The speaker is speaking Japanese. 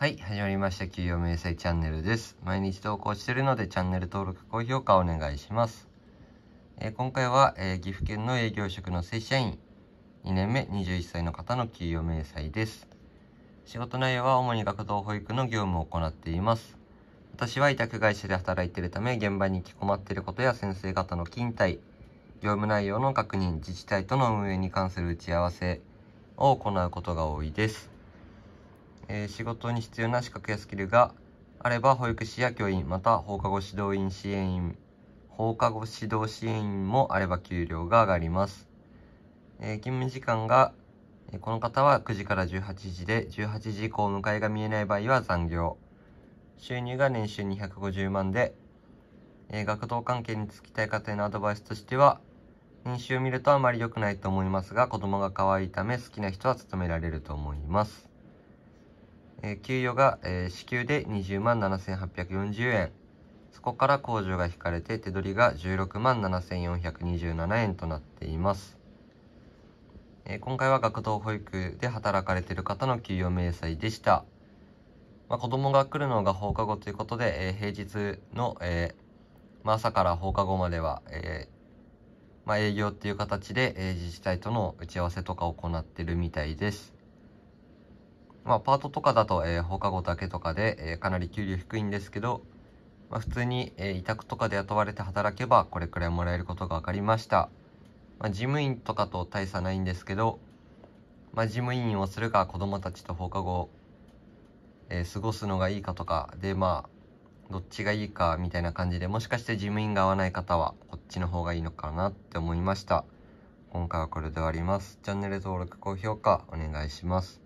はい、始まりました。給与明細チャンネルです。毎日投稿しているので、チャンネル登録、高評価お願いします。えー、今回は、えー、岐阜県の営業職の正社員、2年目21歳の方の給与明細です。仕事内容は主に学童保育の業務を行っています。私は委託会社で働いているため、現場に行き困っていることや先生方の勤怠、業務内容の確認、自治体との運営に関する打ち合わせを行うことが多いです。えー、仕事に必要な資格やスキルがあれば保育士や教員また放課後指導員支援員放課後指導支援員もあれば給料が上がります、えー、勤務時間が、えこの方は9時から18時で18時以降迎えが見えない場合は残業収入が年収250万で、えー、学童関係につきたい方へのアドバイスとしては年収を見るとあまり良くないと思いますが子供が可愛いため好きな人は勤められると思いますえ給与が、え支給で20万7840円。そこから控除が引かれて手取りが16万7427円となっています。え今回は学童保育で働かれている方の給与明細でした。まあ、子供が来るのが放課後ということで、え平日の、え朝から放課後までは、えま営業っていう形で、え自治体との打ち合わせとかを行ってるみたいです。まあ、パートとかだと、えー、放課後だけとかで、えー、かなり給料低いんですけど、まあ、普通に、えー、委託とかで雇われて働けばこれくらいもらえることが分かりました、まあ、事務員とかと大差ないんですけど、まあ、事務員をするか子どもたちと放課後、え過ごすのがいいかとかでまあどっちがいいかみたいな感じでもしかして事務員が合わない方はこっちの方がいいのかなって思いました今回はこれで終わりますチャンネル登録高評価お願いします